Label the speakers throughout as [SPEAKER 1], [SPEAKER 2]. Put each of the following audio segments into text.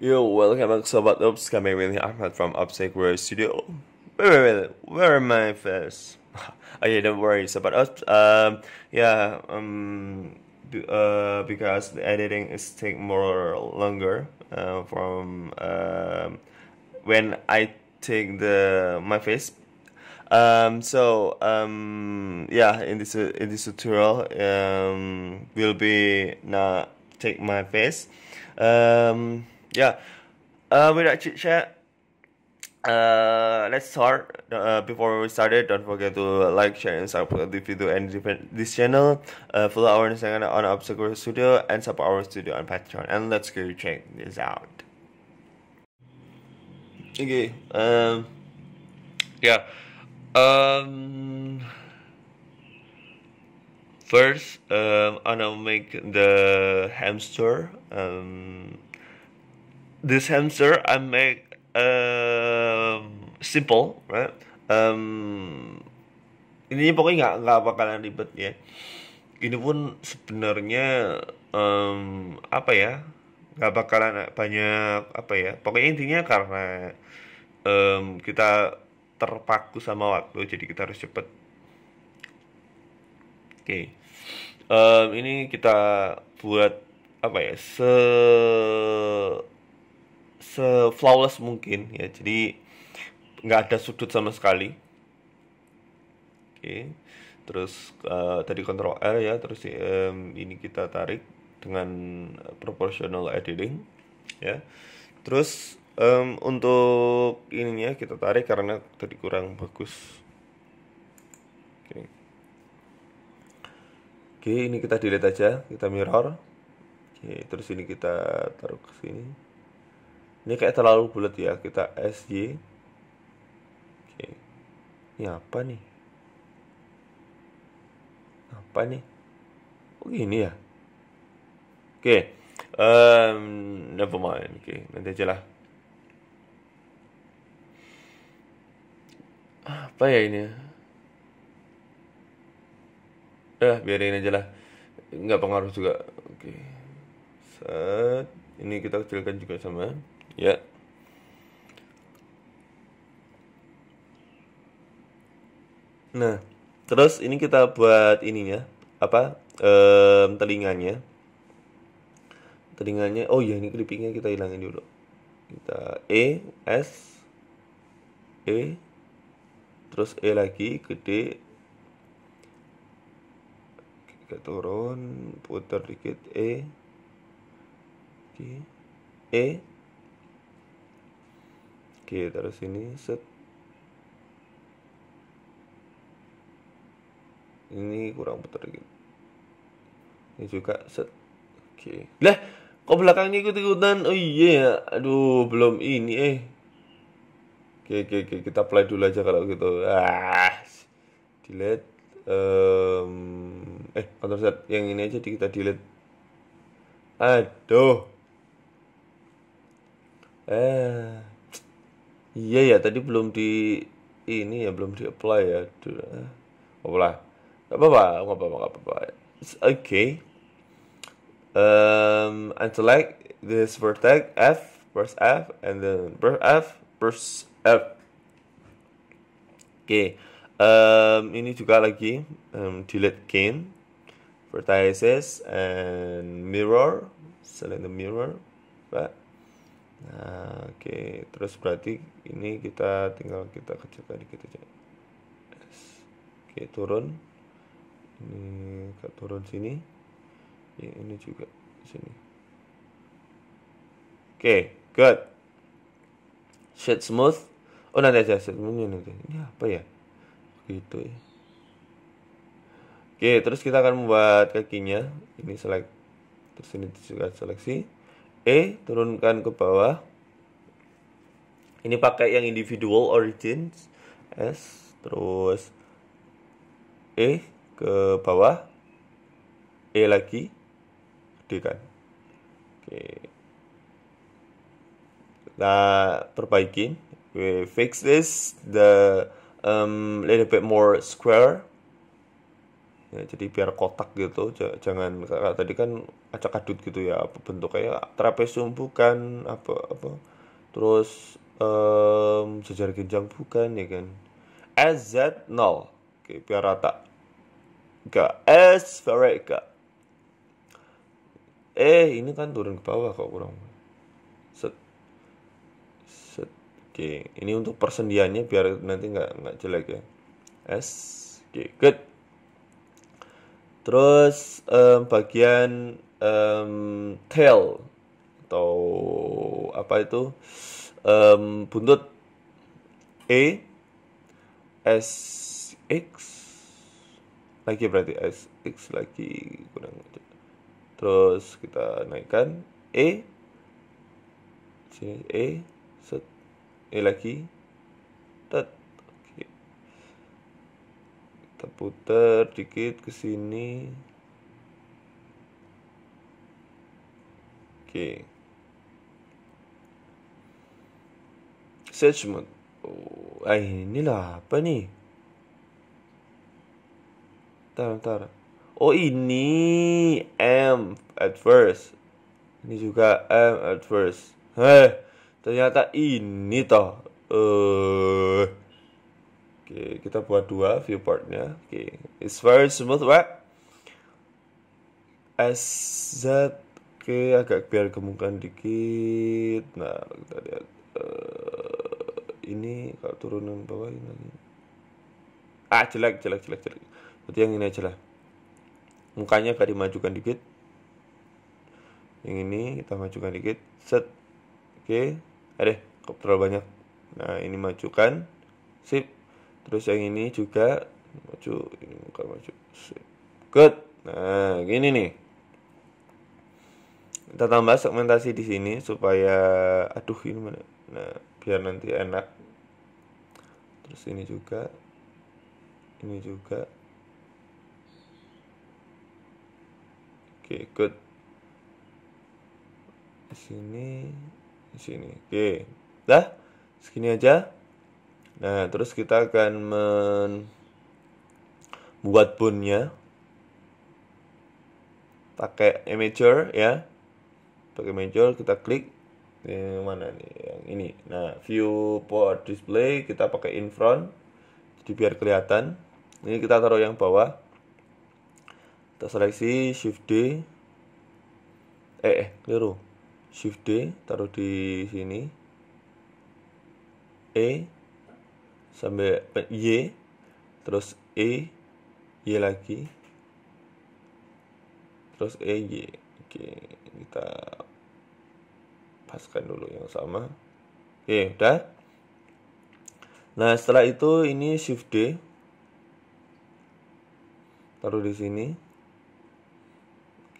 [SPEAKER 1] Yo, welcome back Sobat Ups, kami Willy Ahmad from Upsec World Studio. Wait, wait, wait, where are my face? okay, don't worry, about Ups. Um, yeah, um, uh, because the editing is take more longer uh, from um, when I take the my face. Um, so um, yeah, in this in this tutorial, um, will be now take my face. Um, yeah, uh, with that chit chat, uh, let's start. Uh, before we started, don't forget to like, share, and subscribe the video and this channel. Uh, follow our Instagram on Obstacle Studio and support our studio on Patreon. And let's go check this out. Okay. Um. Yeah. Um. First, um, I'm gonna make the hamster. Um the sensor I make um, simple, right? Um, ini pokoknya nggak nggak bakalan ribet ya. Ini pun sebenarnya um, apa ya? Nggak bakalan banyak apa ya? Pokoknya intinya karena um, kita terpaku sama waktu, jadi kita harus cepet. Oke, okay. um, ini kita buat apa ya? Se se-flawless mungkin ya. Jadi nggak ada sudut sama sekali. Oke. Terus uh, tadi kontrol R ya, terus um, ini kita tarik dengan proportional editing ya. Terus um, untuk ininya kita tarik karena tadi kurang bagus. Oke. Oke, ini kita delete aja, kita mirror. Oke, terus ini kita taruh ke sini ini kayak terlalu bulat ya kita Sj. oke ini apa nih apa nih oh gini ya oke um, never mind oke nanti aja lah apa ya ini eh biarin aja lah nggak pengaruh juga oke set ini kita kecilkan juga sama Ya. Nah, terus ini kita buat ininya apa? Ehm, telinganya. Telinganya. Oh ya, ini clippingnya kita hilangin dulu. Kita E S E terus E lagi gede kita turun putar dikit E E Oke, terus ini set. Ini kurang putar gitu. Ini juga set. Oke. Lah, kok belakangnya ikut-ikutan? Oh iya, yeah. aduh, belum ini eh. Oke, oke, oke, kita play dulu aja kalau gitu. Ah. Delete um, eh kontrol set yang ini aja kita delete aduh eh Iya ya, tadi belum di ini ya belum di eh, apply ya. Apa lah? Gak apa-apa, gak apa-apa, gak apa-apa. It's okay. Um, and select this vertex F, press F, and then press F, press F. Oke, okay. um, ini juga lagi um, delete game, vertices and mirror, select the mirror, right? Nah, oke. Okay. Terus berarti ini kita tinggal kita kecilkan dikit aja. Yes. Oke, okay, turun. Ini ke turun sini. Ya, ini juga sini. Oke, okay, good. Shade smooth. Oh, nanti aja smooth smoothnya nanti. Ini apa ya? Gitu ya. Oke, okay, terus kita akan membuat kakinya. Ini select. Terus ini juga seleksi E turunkan ke bawah ini pakai yang individual origins S terus E ke bawah E lagi D kan oke kita perbaikin we fix this the um little bit more square ya, jadi biar kotak gitu jangan tadi kan acak adut gitu ya apa bentuknya ya, trapesium bukan apa apa terus um, sejarah ginjang bukan ya kan SZ 0 oke biar rata gak S gak eh ini kan turun ke bawah kok kurang set set oke ini untuk persendiannya biar nanti nggak nggak jelek ya S oke good Terus um, bagian um, tail atau apa itu um, buntut E S X lagi berarti S X lagi kurang terus kita naikkan E c E set E lagi tet kita putar dikit ke sini oke search mode oh, eh lah apa nih bentar bentar oh ini M at first. ini juga M at first. heh ternyata ini toh eh uh, Oke, kita buat dua viewportnya. Oke, it's very smooth, right? SZ Oke, agak biar gemukan dikit. Nah, kita lihat uh, ini kalau turunan bawah ini lagi. Ah, jelek, jelek, jelek, jelek. Berarti yang ini aja lah. Mukanya agak dimajukan dikit. Yang ini kita majukan dikit. Set. Oke. Ada, terlalu banyak. Nah, ini majukan. Sip terus yang ini juga maju ini muka maju good nah gini nih kita tambah segmentasi di sini supaya aduh ini mana nah biar nanti enak terus ini juga ini juga oke okay, good di sini di sini oke okay. dah segini aja Nah, terus kita akan membuat punya pakai imager ya. Pakai imager kita klik di mana nih? Yang ini. Nah, view port display kita pakai in front jadi biar kelihatan. Ini kita taruh yang bawah. Kita seleksi shift D. Eh, eh keliru. Shift D taruh di sini. E sampai Y terus E Y lagi terus E Y oke kita paskan dulu yang sama oke udah nah setelah itu ini shift D taruh di sini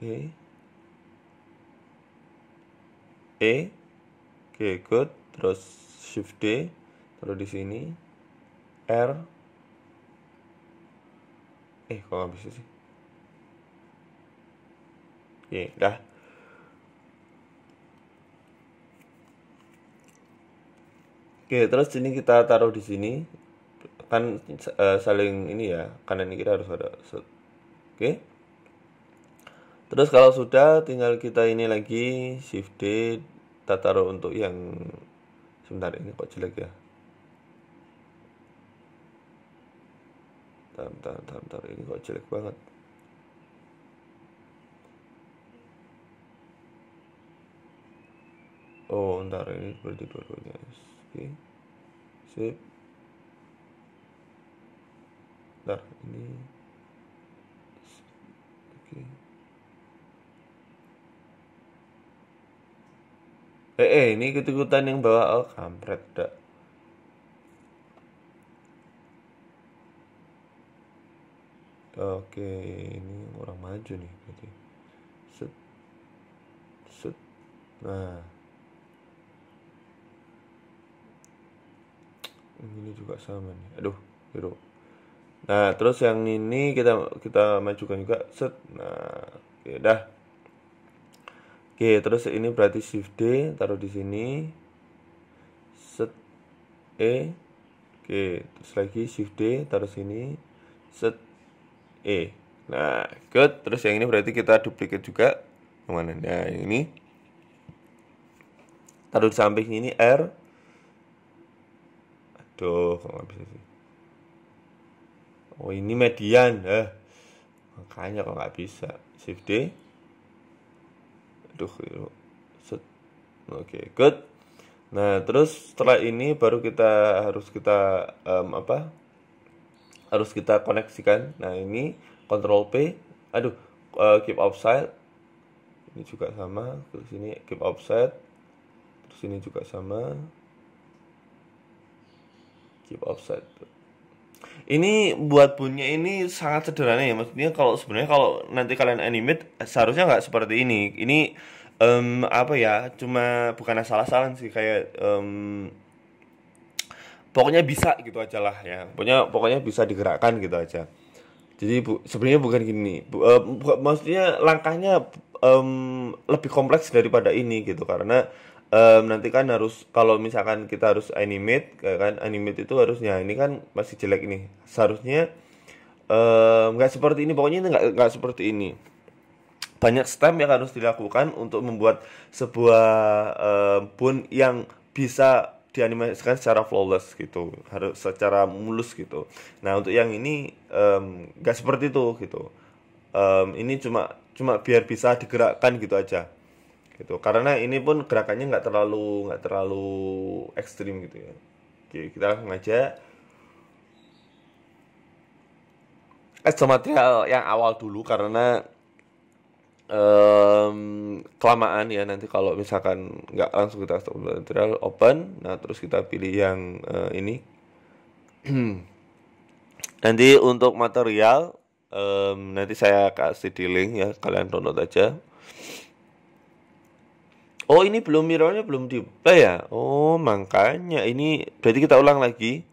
[SPEAKER 1] oke E oke good terus shift D taruh di sini R eh kok nggak bisa sih ya dah Oke, terus ini kita taruh di sini. Kan uh, saling ini ya, kanan ini kita harus ada. Oke. Terus kalau sudah tinggal kita ini lagi shift D kita taruh untuk yang sebentar ini kok jelek ya. tar tar tar ini kok jelek banget oh ntar ini berarti dua-duanya oke sip ntar ini oke eh, eh ini ketikutan yang bawa oh kampret dak oke ini orang maju nih berarti set set nah ini juga sama nih aduh biru. nah terus yang ini kita kita majukan juga set nah oke dah oke terus ini berarti shift D taruh di sini set E oke terus lagi shift D taruh sini set E nah good terus yang ini berarti kita duplikat juga kemana? nah ini taruh di samping ini R aduh kok nggak bisa sih oh ini median eh makanya kok nggak bisa shift D aduh set oke okay, good Nah, terus setelah ini baru kita harus kita um, apa? harus kita koneksikan nah ini control P aduh uh, keep offside ini juga sama terus ini keep offside terus ini juga sama keep offside ini buat punya ini sangat sederhana ya maksudnya kalau sebenarnya kalau nanti kalian animate seharusnya nggak seperti ini ini um, apa ya cuma bukan asal-asalan sih kayak um, pokoknya bisa gitu aja lah ya pokoknya pokoknya bisa digerakkan gitu aja jadi bu sebenarnya bukan gini bu, uh, maksudnya langkahnya um, lebih kompleks daripada ini gitu karena um, nanti kan harus kalau misalkan kita harus animate ya kan animate itu harusnya ini kan masih jelek ini seharusnya nggak um, seperti ini pokoknya ini nggak nggak seperti ini banyak step yang harus dilakukan untuk membuat sebuah um, pun yang bisa dianimasikan secara flawless gitu harus secara mulus gitu nah untuk yang ini um, gak seperti itu gitu um, ini cuma cuma biar bisa digerakkan gitu aja gitu karena ini pun gerakannya nggak terlalu nggak terlalu ekstrim gitu ya oke kita langsung aja es material yang awal dulu karena um, kelamaan ya nanti kalau misalkan nggak langsung kita stop material open nah terus kita pilih yang uh, ini nanti untuk material um, nanti saya kasih di link ya kalian download aja oh ini belum mirrornya belum di play ya oh makanya ini berarti kita ulang lagi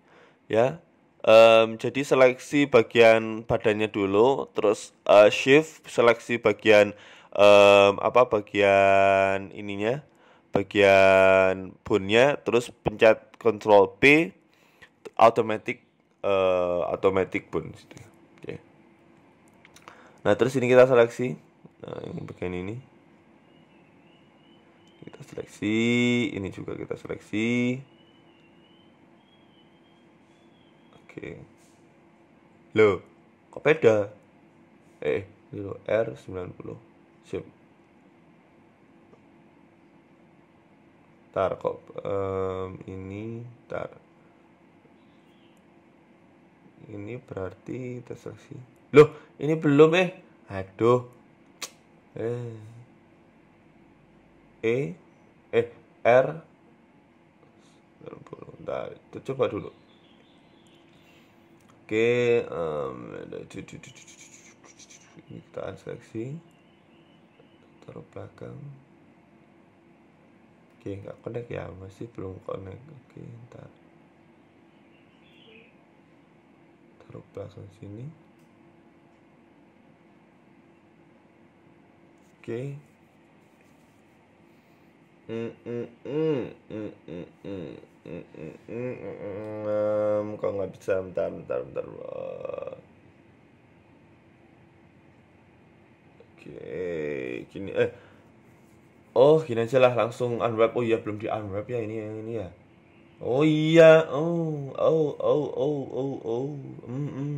[SPEAKER 1] ya um, jadi seleksi bagian badannya dulu terus uh, shift seleksi bagian um, apa bagian ininya bagian bunnya terus pencet control P automatic uh, automatic bun gitu. okay. Ya. nah terus ini kita seleksi nah ini bagian ini kita seleksi ini juga kita seleksi Oke. Loh, kok beda? Eh, itu R90. Sip. Tar kok um, ini tar. Ini berarti tersaksi Loh, ini belum eh. Aduh. Eh. E eh R 90. itu coba dulu. Oke, um, kita seleksi, taruh belakang. Oke, nggak connect ya, masih belum connect. Oke, ntar taruh belakang sini. Oke, kok nggak bisa bentar bentar bentar oke gini eh oh gini aja lah langsung unwrap oh iya belum di unwrap ya ini yang ini ya oh iya oh oh oh oh oh oh mm -mm.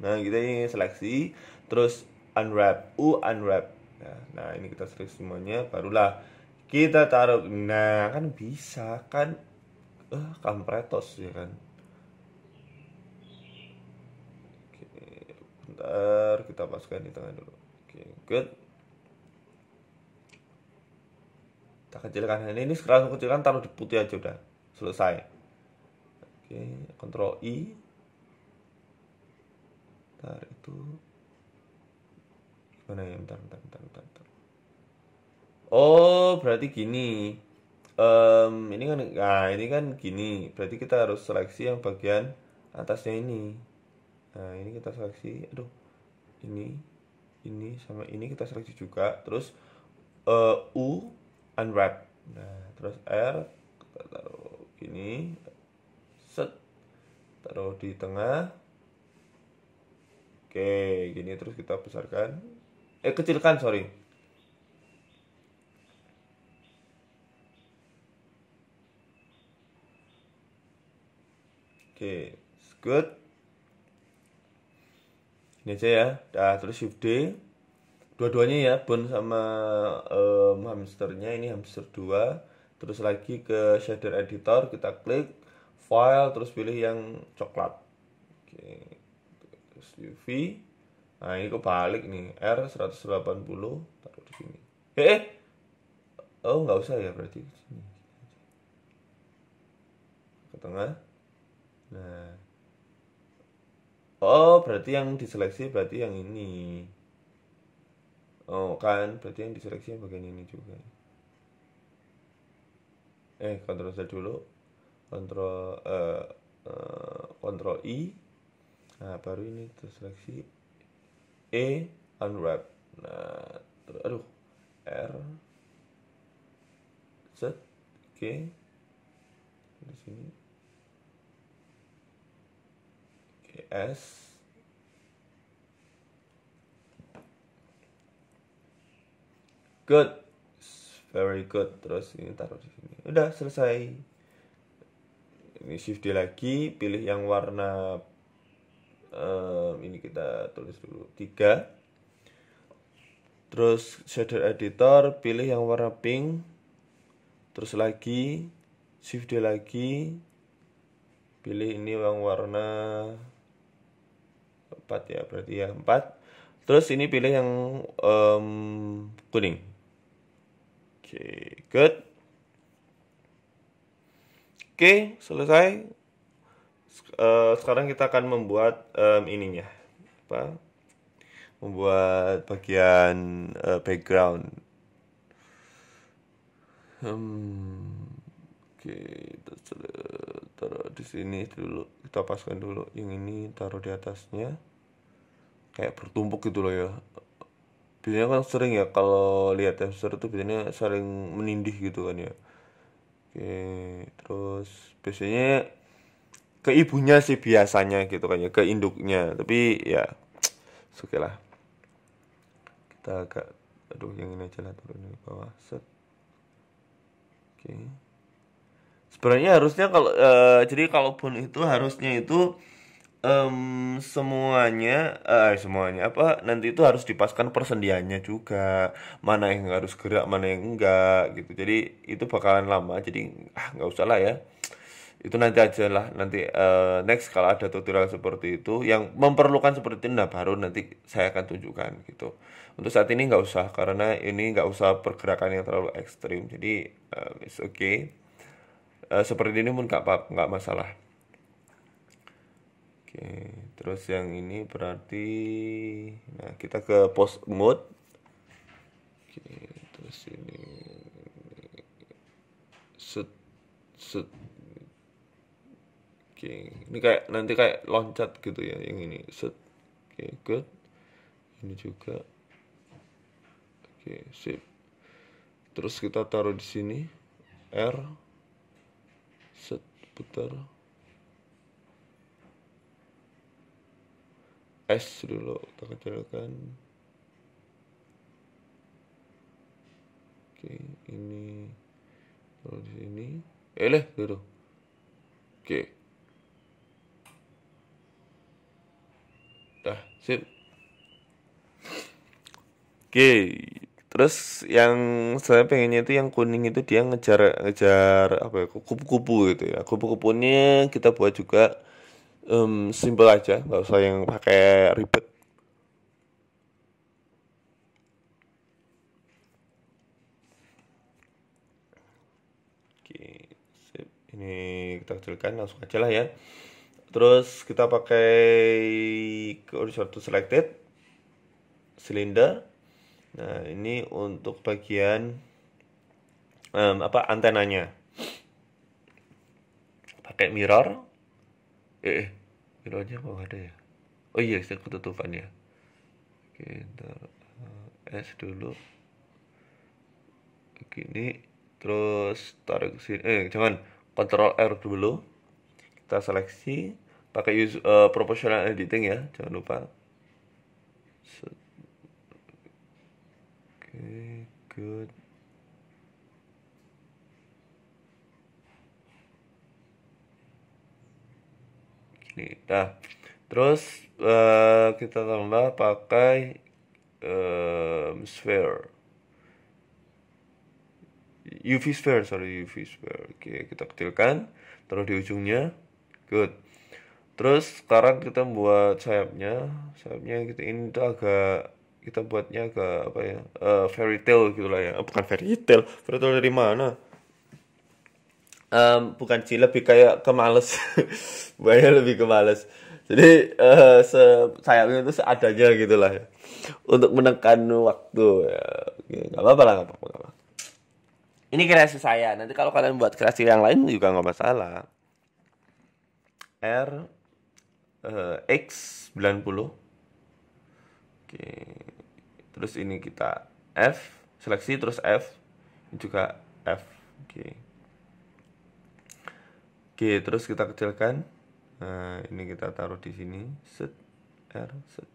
[SPEAKER 1] nah kita ini seleksi terus unwrap u unwrap nah ini kita seleksi semuanya barulah kita taruh nah kan bisa kan eh uh, kampretos ya kan oke bentar kita pasukan di tengah dulu oke good kita kecilkan ini ini sekarang kecilkan taruh di putih aja udah selesai oke kontrol i bentar itu mana ya bentar bentar bentar bentar, bentar. Oh, berarti gini. Um, ini kan nah ini kan gini. Berarti kita harus seleksi yang bagian atasnya ini. Nah, ini kita seleksi. Aduh. Ini ini sama ini kita seleksi juga. Terus uh, U unwrap. Nah, terus R kita taruh gini. Set taruh di tengah. Oke, gini terus kita besarkan. Eh kecilkan, sorry Oke, good. Ini aja ya. Nah, terus shift D. Dua-duanya ya, bone sama um, hamsternya. Ini hamster 2. Terus lagi ke shader editor, kita klik file, terus pilih yang coklat. Oke. Terus UV. Nah, ini kok balik nih. R 180 taruh di sini. Eh, eh. Oh, nggak usah ya berarti. Ke tengah. Nah. Oh, berarti yang diseleksi berarti yang ini. Oh, kan berarti yang diseleksi yang bagian ini juga. Eh, kontrol Z dulu. Kontrol eh, uh, kontrol I. Nah, baru ini terseleksi E unwrap. Nah, aduh R Z K di sini S good very good terus ini taruh di sini udah selesai ini shift D lagi pilih yang warna um, ini kita tulis dulu tiga terus shader editor pilih yang warna pink terus lagi shift D lagi pilih ini yang warna 4 ya berarti ya 4 terus ini pilih yang um, kuning oke okay, good oke okay, selesai eh, sekarang kita akan membuat um, ininya apa membuat bagian uh, background hmm, oke okay, taruh di sini dulu kita paskan dulu yang ini taruh di atasnya kayak bertumpuk gitu loh ya biasanya kan sering ya kalau lihat hamster tuh biasanya sering menindih gitu kan ya oke terus biasanya ke ibunya sih biasanya gitu kan ya ke induknya tapi ya oke lah kita agak aduh yang ini aja lah turun ke bawah set oke sebenarnya harusnya kalau e, jadi kalaupun itu harusnya itu um, semuanya eh semuanya apa nanti itu harus dipaskan persendiannya juga mana yang harus gerak mana yang enggak gitu jadi itu bakalan lama jadi ah nggak usah lah ya itu nanti aja lah nanti uh, next kalau ada tutorial seperti itu yang memperlukan seperti itu nah baru nanti saya akan tunjukkan gitu untuk saat ini nggak usah karena ini nggak usah pergerakan yang terlalu ekstrim jadi uh, it's okay uh, seperti ini pun nggak nggak masalah Oke, terus yang ini berarti nah kita ke post mode. Oke, terus ini set set Oke, ini kayak nanti kayak loncat gitu ya yang ini. Set. Oke, good. Ini juga. Oke, sip. Terus kita taruh di sini R set putar. S dulu kita kecilkan oke ini kalau di sini eh leh gitu oke dah sip oke terus yang saya pengennya itu yang kuning itu dia ngejar ngejar apa ya kupu-kupu gitu ya kupu-kupunya kita buat juga um, simple aja nggak usah yang pakai ribet Oke, sip. ini kita kecilkan langsung aja lah ya terus kita pakai cursor to selected silinder nah ini untuk bagian um, apa antenanya pakai mirror eh, eh kilonya mau ada ya oh iya saya ketutupan ya oke ntar eh, es dulu gini terus tarik ke sini eh jangan kontrol R dulu kita seleksi pakai use, uh, proportional editing ya jangan lupa Set. oke good nih nah terus uh, kita tambah pakai um, sphere UV sphere sorry UV sphere oke kita kecilkan Terus di ujungnya good terus sekarang kita buat sayapnya sayapnya kita ini tuh agak kita buatnya agak apa ya uh, fairy tale gitulah ya bukan fairy tale fairy tale dari mana um, bukan sih lebih kayak kemales banyak lebih kemales jadi uh, sayapnya itu seadanya gitulah ya. untuk menekan waktu ya nggak apa-apa lah apa-apa ini kreasi saya nanti kalau kalian buat kreasi yang lain juga nggak masalah R uh, X 90 oke terus ini kita F seleksi terus F juga F oke Oke terus kita kecilkan nah ini kita taruh di sini set R set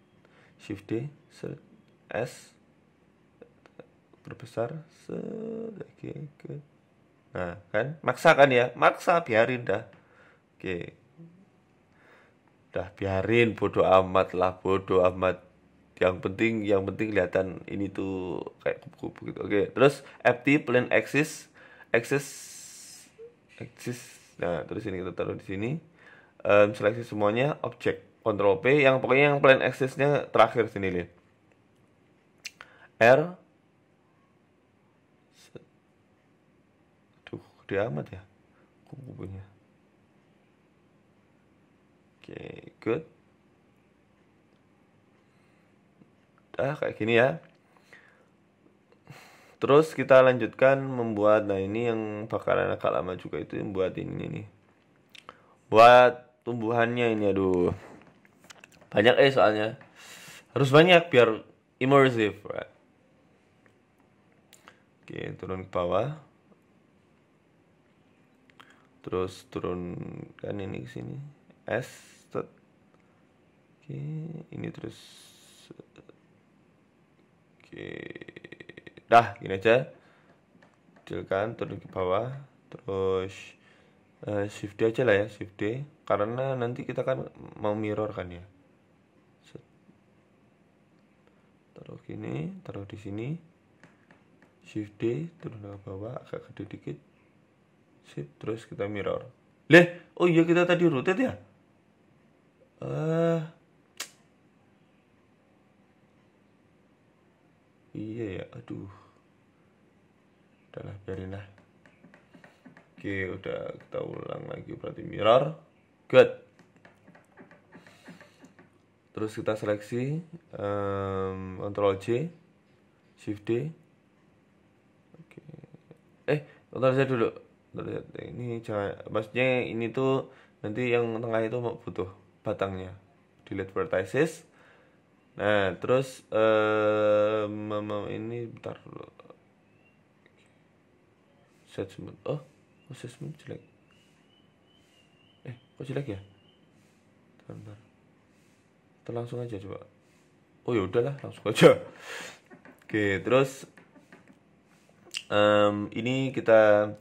[SPEAKER 1] shift D set S perbesar set lagi ke nah kan maksa kan ya maksa biarin dah oke dah biarin bodoh amat lah bodoh amat yang penting yang penting kelihatan ini tuh kayak kupu-kupu gitu oke terus FT plane axis axis axis Nah, terus ini kita taruh di sini. Um, seleksi semuanya objek. kontrol P yang pokoknya yang plan access nya terakhir sini lihat. R Aduh, dia amat ya kubunya. Oke, okay, good. Dah kayak gini ya. Terus kita lanjutkan membuat nah ini yang bakalan agak lama juga itu buat ini nih. Buat tumbuhannya ini aduh. Banyak eh soalnya. Harus banyak biar immersive, right? Oke, turun ke bawah. Terus turun kan ini ke sini. S. Oke, ini terus Oke dah gini aja Kecilkan, turun ke bawah terus uh, shift D aja lah ya shift D karena nanti kita kan mau mirror kan ya taruh gini taruh di sini shift D turun ke bawah agak gede dikit shift terus kita mirror leh oh iya kita tadi rotate ya eh uh, iya ya aduh udahlah biarin lah oke udah kita ulang lagi berarti mirror good terus kita seleksi um, control J shift D oke eh ntar saya dulu lihat ini jangan maksudnya ini tuh nanti yang tengah itu butuh batangnya delete vertices Nah, terus eh uh, ini bentar dulu. Assessment. Oh, assessment jelek. Eh, kok jelek ya? Bentar, bentar. Kita langsung aja coba. Oh ya udahlah, langsung aja. Oke, terus um, ini kita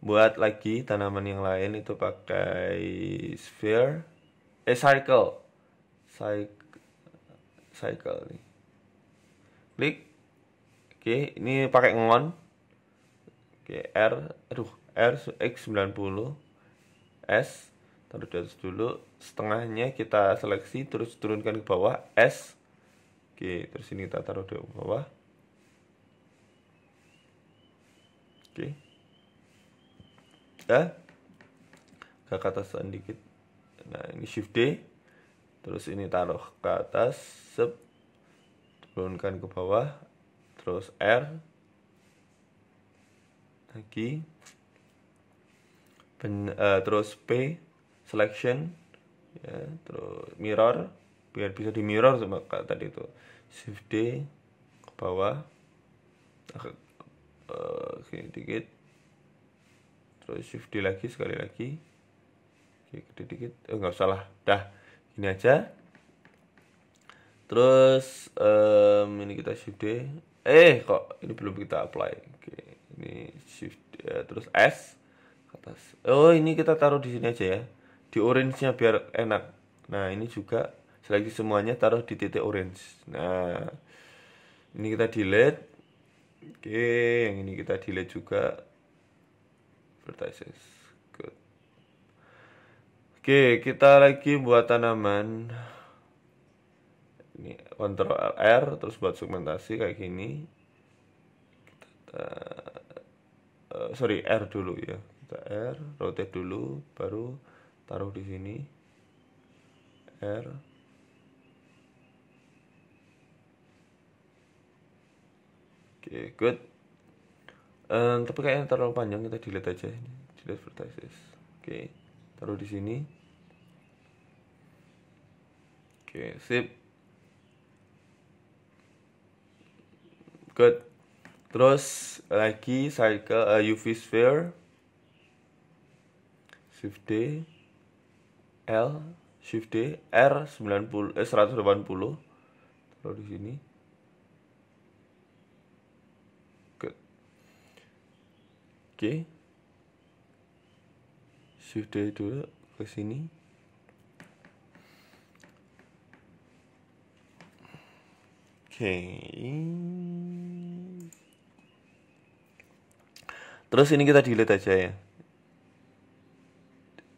[SPEAKER 1] buat lagi tanaman yang lain itu pakai sphere eh cycle Cycle cycle nih klik oke ini pakai ngon oke R aduh R X90 S taruh di atas dulu setengahnya kita seleksi terus turunkan ke bawah S oke terus ini kita taruh di bawah oke Ya. ke atas sedikit nah ini shift D terus ini taruh ke atas sep turunkan ke bawah terus R lagi Pen, uh, terus P selection ya terus mirror biar bisa di mirror sama kak tadi itu shift D ke bawah eh, oke uh, sini dikit terus shift D lagi sekali lagi oke dikit enggak oh, nggak salah dah ini aja terus um, ini kita shift D eh kok ini belum kita apply oke ini shift eh, terus S atas oh ini kita taruh di sini aja ya di orange nya biar enak nah ini juga selagi semuanya taruh di titik orange nah ini kita delete oke yang ini kita delete juga vertices Oke, kita lagi buat tanaman. Ini kontrol R terus buat segmentasi kayak gini. Kita uh, sorry R dulu ya. Kita R, rotate dulu, baru taruh di sini. R. Oke, good. Um, tapi kayaknya terlalu panjang kita delete aja ini. Delete vertices. Oke. Okay taruh di sini oke sip good terus lagi cycle uh, UV sphere shift D L shift D R 90 eh 180 taruh di sini good oke okay sudah dulu ke sini oke okay. terus ini kita delete aja ya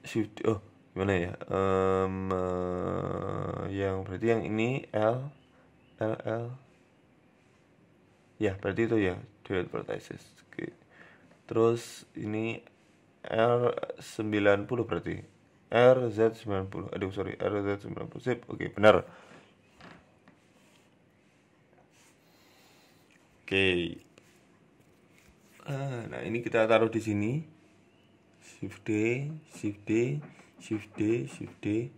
[SPEAKER 1] shift oh gimana ya um, uh, yang berarti yang ini L L L ya berarti itu ya dual vertices oke okay. terus ini R90 berarti RZ90 aduh sorry RZ90 sip oke okay, benar oke okay. Ah, nah ini kita taruh di sini shift D shift D shift D shift D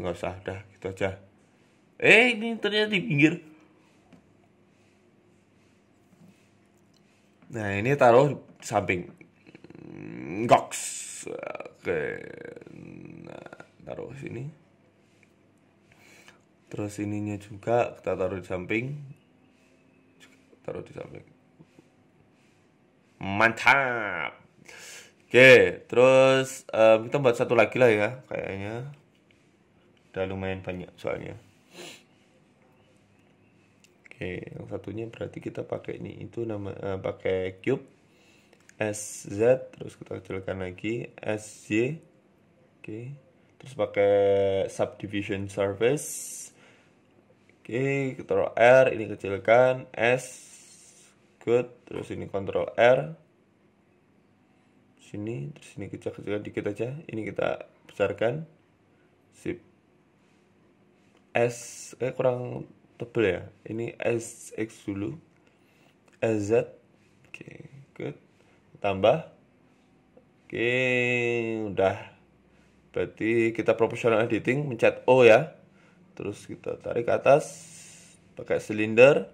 [SPEAKER 1] nggak usah dah gitu aja eh ini ternyata di pinggir nah ini taruh samping Gox oke nah taruh sini terus ininya juga kita taruh di samping taruh di samping mantap oke terus um, kita buat satu lagi lah ya kayaknya udah lumayan banyak soalnya oke yang satunya berarti kita pakai ini itu nama uh, pakai cube SZ terus kita kecilkan lagi SJ oke okay. terus pakai subdivision surface oke okay, kontrol R ini kecilkan S good terus ini kontrol R sini terus ini kita kecilkan dikit aja ini kita besarkan sip S eh kurang tebel ya ini SX dulu SZ oke okay, good tambah oke udah berarti kita proporsional editing mencet O ya terus kita tarik ke atas pakai silinder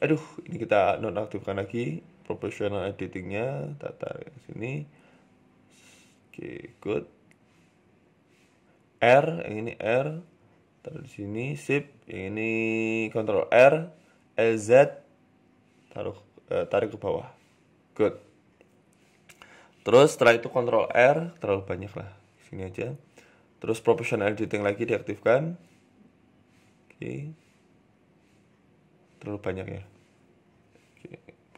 [SPEAKER 1] aduh ini kita nonaktifkan lagi proporsional editingnya kita tarik ke sini oke good R yang ini R taruh di sini sip yang ini control R LZ taruh eh, tarik ke bawah good Terus setelah itu kontrol R, terlalu banyak lah, sini aja. Terus Proportional editing lagi diaktifkan. Oke. Terlalu banyak ya. Oke.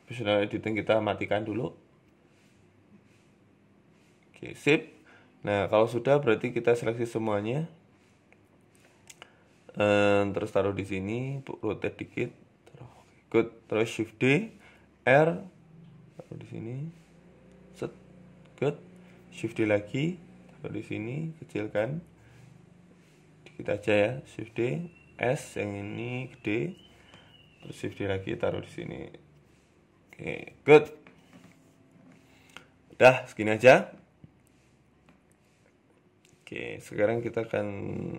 [SPEAKER 1] Proportional editing kita matikan dulu. Oke, sip. Nah, kalau sudah berarti kita seleksi semuanya. Ehm, terus taruh di sini, rotate dikit. Good. Terus shift D, R, taruh di sini bracket shift D lagi taruh di sini kecilkan dikit aja ya shift D S yang ini gede terus shift D lagi taruh di sini oke good udah segini aja Oke, sekarang kita akan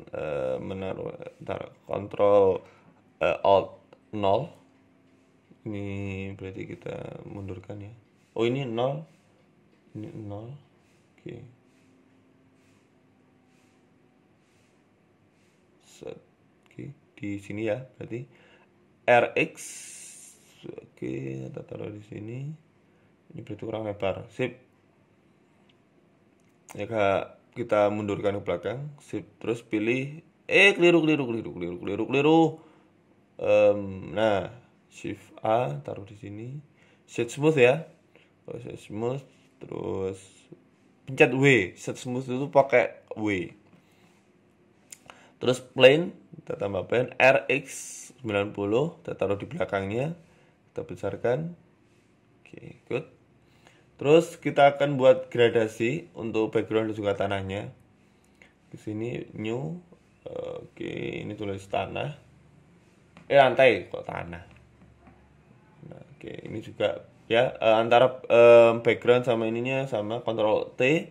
[SPEAKER 1] uh, menaruh taruh Control uh, eh, alt 0. Ini berarti kita mundurkan ya. Oh, ini 0 ini 0 oke oke di sini ya berarti rx oke kita taruh di sini ini berarti kurang lebar sip ya kita mundurkan ke belakang sip terus pilih eh keliru keliru keliru keliru keliru keliru um, nah shift a taruh di sini shift smooth ya proses smooth terus pencet W set smooth itu pakai W terus plane kita tambah plane RX 90 kita taruh di belakangnya kita besarkan oke okay, good terus kita akan buat gradasi untuk background dan juga tanahnya di sini new oke okay, ini tulis tanah eh lantai kok tanah nah, oke okay, ini juga ya eh, antara um, background sama ininya sama kontrol T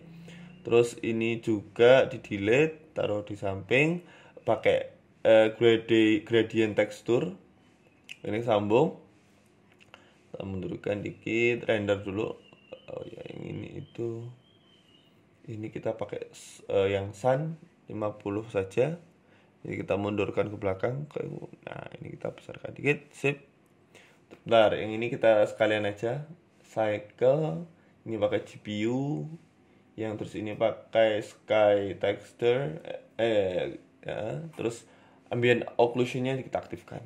[SPEAKER 1] terus ini juga di delete taruh di samping pakai uh, gradient texture ini sambung kita mundurkan dikit render dulu oh ya yang ini itu ini kita pakai uh, yang sun 50 saja jadi kita mundurkan ke belakang nah ini kita besarkan dikit sip Bentar, yang ini kita sekalian aja. Cycle, ini pakai GPU, yang terus ini pakai sky texture, eh, ya, terus ambient occlusionnya kita aktifkan.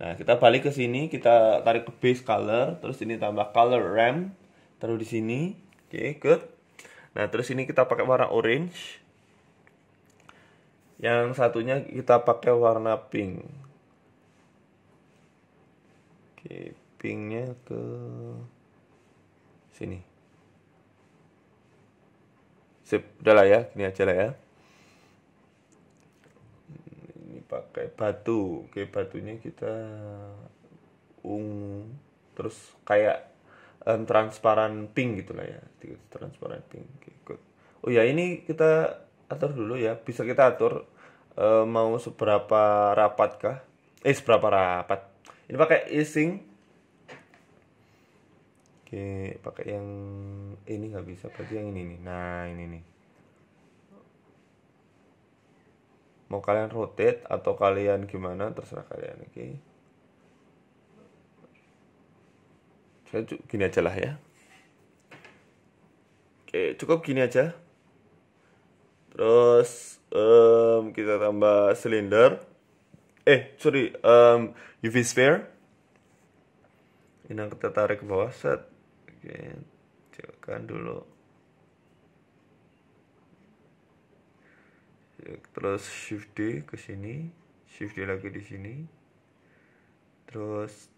[SPEAKER 1] Nah, kita balik ke sini, kita tarik ke base color, terus ini tambah color ramp, taruh di sini. Oke, okay, good. Nah, terus ini kita pakai warna orange. Yang satunya kita pakai warna pink. Oke, pingnya ke sini. Sip, udah lah ya, ini aja lah ya. Ini pakai batu. Oke, batunya kita ungu. Terus kayak um, transparan pink gitu lah ya. Transparan pink. Oke, good. Oh ya, ini kita atur dulu ya. Bisa kita atur uh, mau seberapa rapatkah? Eh, seberapa rapat? ini pakai easing. Oke, pakai yang ini nggak bisa, berarti yang ini nih. Nah, ini nih. Mau kalian rotate atau kalian gimana terserah kalian, oke. Okay. Saya gini aja lah ya. Oke, cukup gini aja. Terus um, kita tambah silinder eh sorry um, UV sphere ini kita tarik ke bawah set oke kan dulu terus shift D ke sini shift D lagi di sini terus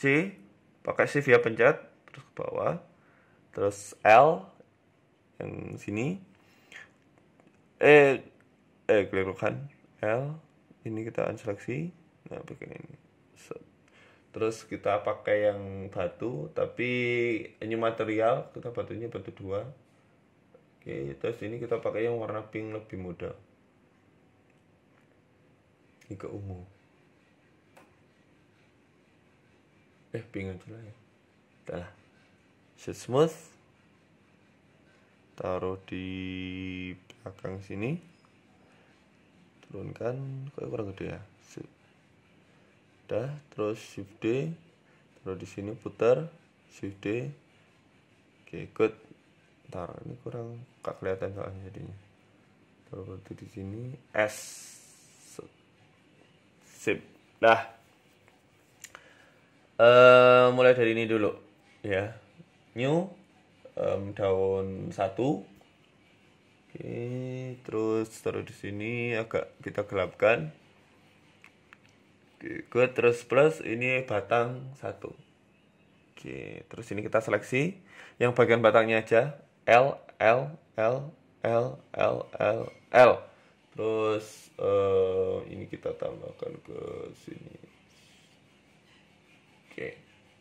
[SPEAKER 1] C pakai shift ya pencet terus ke bawah terus L yang sini eh eh klik L ini kita seleksi nah bikin ini Set. terus kita pakai yang batu tapi ini material kita batunya batu dua oke terus ini kita pakai yang warna pink lebih muda ini ke ungu eh pink aja lah ya udah lah Set smooth taruh di belakang sini turunkan kok kurang gede ya udah terus shift D terus di sini putar shift D oke good ntar ini kurang gak kelihatan soalnya jadinya terus berarti di sini S sip dah uh, mulai dari ini dulu ya new um, daun satu Oke, terus taruh di sini agak kita gelapkan. Oke, good. Terus plus ini batang satu. Oke, terus ini kita seleksi yang bagian batangnya aja. L L L L L L L. Terus uh, ini kita tambahkan ke sini. Oke,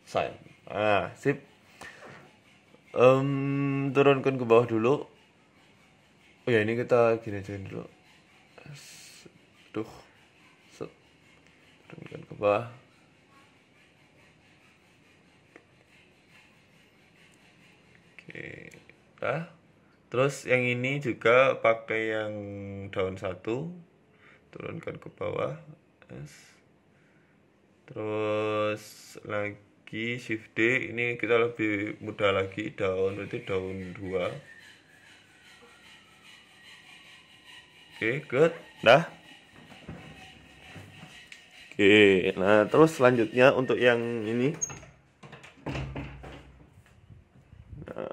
[SPEAKER 1] sign. Ah, sip. Um, turunkan ke bawah dulu oh ya ini kita gini aja dulu duh set turunkan ke bawah oke nah terus yang ini juga pakai yang daun satu turunkan ke bawah S. terus lagi shift D ini kita lebih mudah lagi daun itu daun dua Oke, okay, good. Dah. Oke, okay, nah terus selanjutnya untuk yang ini. Nah,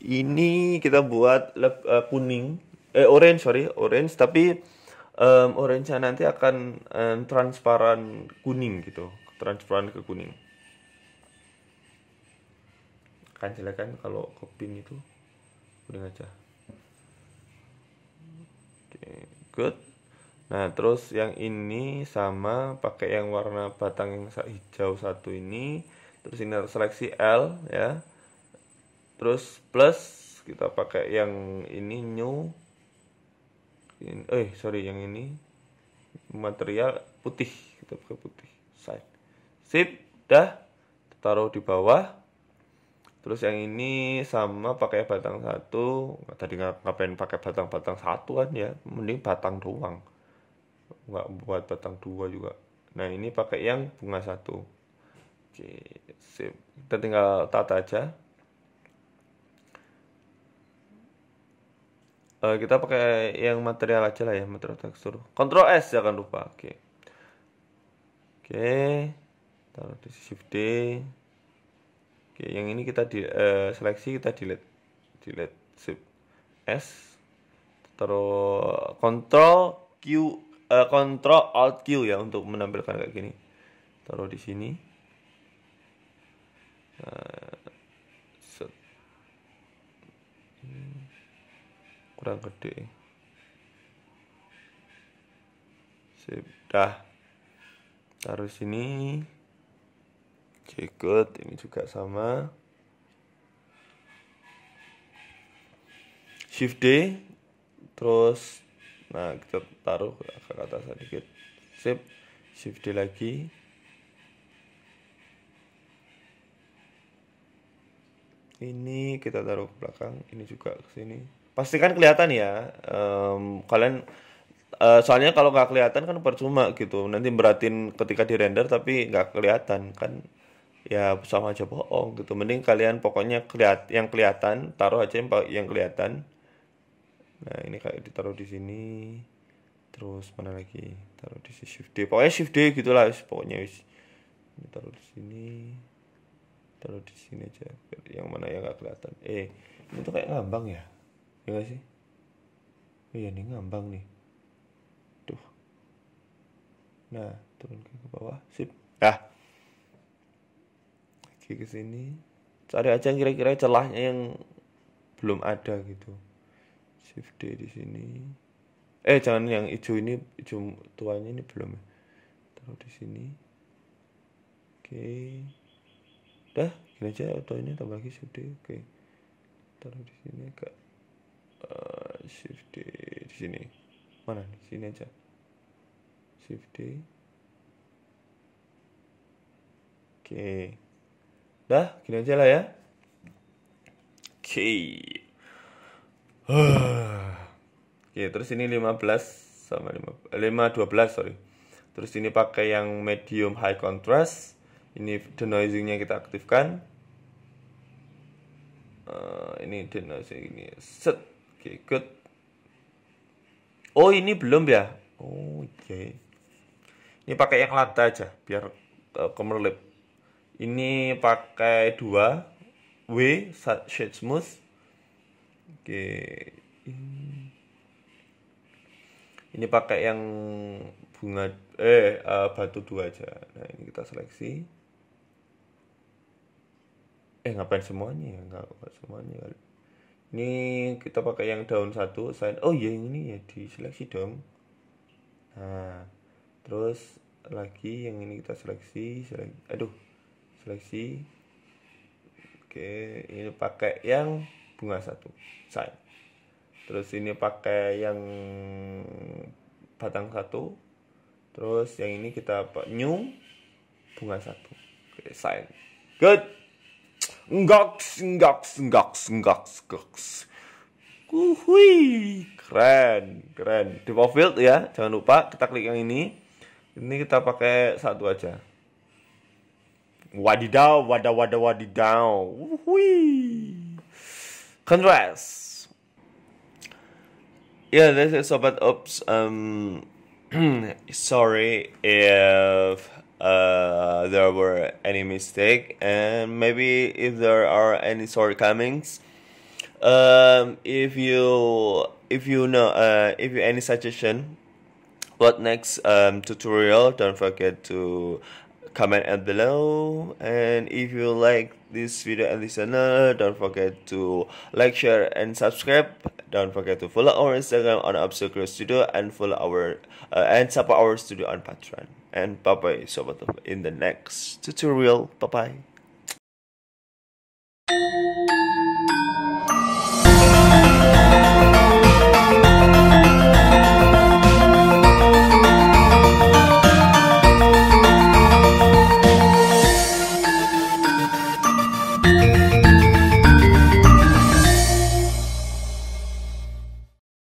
[SPEAKER 1] ini kita buat lep, uh, kuning, eh orange sorry, orange. Tapi um, orange nanti akan um, transparan kuning gitu, transparan ke kuning. Kan silakan kalau kopin itu kuning aja. good nah terus yang ini sama pakai yang warna batang yang hijau satu ini terus ini seleksi L ya terus plus kita pakai yang ini new ini, eh sorry yang ini material putih kita pakai putih side sip dah taruh di bawah terus yang ini sama pakai batang satu tadi ngapain pakai batang-batang satu kan ya mending batang doang nggak buat batang dua juga nah ini pakai yang bunga satu oke sip kita tinggal tata aja uh, kita pakai yang material aja lah ya material tekstur Ctrl S jangan lupa oke okay. oke okay. taruh di shift D Oke, yang ini kita di, uh, seleksi kita delete delete sip S terus control Q uh, control alt Q ya untuk menampilkan kayak gini. Taruh di sini. Uh, set. kurang gede. Sip, dah. Taruh sini. Oke, good. Ini juga sama. Shift D. Terus, nah kita taruh ke atas sedikit. Sip. Shift D lagi. Ini kita taruh ke belakang. Ini juga ke sini. Pastikan kelihatan ya. Um, kalian uh, soalnya kalau nggak kelihatan kan percuma gitu nanti beratin ketika di render tapi nggak kelihatan kan ya sama aja bohong gitu mending kalian pokoknya keliat yang kelihatan taruh aja yang yang kelihatan nah ini kayak ditaruh di sini terus mana lagi taruh di sini shift D pokoknya shift D gitulah pokoknya wis ini taruh di sini taruh di sini aja yang mana yang gak kelihatan eh ini tuh kayak ngambang ya ya gak sih oh iya nih ngambang nih tuh nah turun ke bawah sip ah lagi ke sini cari aja kira-kira celahnya yang belum ada gitu shift D di sini eh jangan yang hijau ini hijau tuanya ini belum ya. taruh di sini oke dah gini aja ini tambah lagi shift D oke taruh di sini agak uh, eh, shift D di sini mana di sini aja shift D oke okay. Dah, gini aja lah ya. Oke. Okay. Oke, terus ini 15 sama 5, 5 12, sorry. Terus ini pakai yang medium high contrast. Ini denoisingnya kita aktifkan. Uh, ini denoising ini set. Oke, okay, good. Oh, ini belum ya? Oh, oke. Okay. Ini pakai yang lata aja biar uh, kemerlip ini pakai dua W shade smooth oke ini pakai yang bunga eh uh, batu dua aja nah ini kita seleksi eh ngapain semuanya ya nggak, semuanya kali ini kita pakai yang daun satu selain oh ya ini ya di seleksi dong nah terus lagi yang ini kita seleksi, seleksi aduh refleksi oke ini pakai yang bunga satu sign terus ini pakai yang batang satu terus yang ini kita new bunga satu oke sign good enggak enggak enggak enggak enggak Uhui, keren, keren. Di Field ya, jangan lupa kita klik yang ini. Ini kita pakai satu aja. Wadi down, wada wada wadi down. We Congrats. Yeah, this is bad. oops. Um, sorry if uh, there were any mistake and maybe if there are any shortcomings um, if you if you know uh, if you any suggestion what next um, tutorial don't forget to comment at below and if you like this video and this channel don't forget to like share and subscribe don't forget to follow our instagram on obstacle studio and follow our uh, and support our studio on patreon and bye bye so in the next tutorial bye bye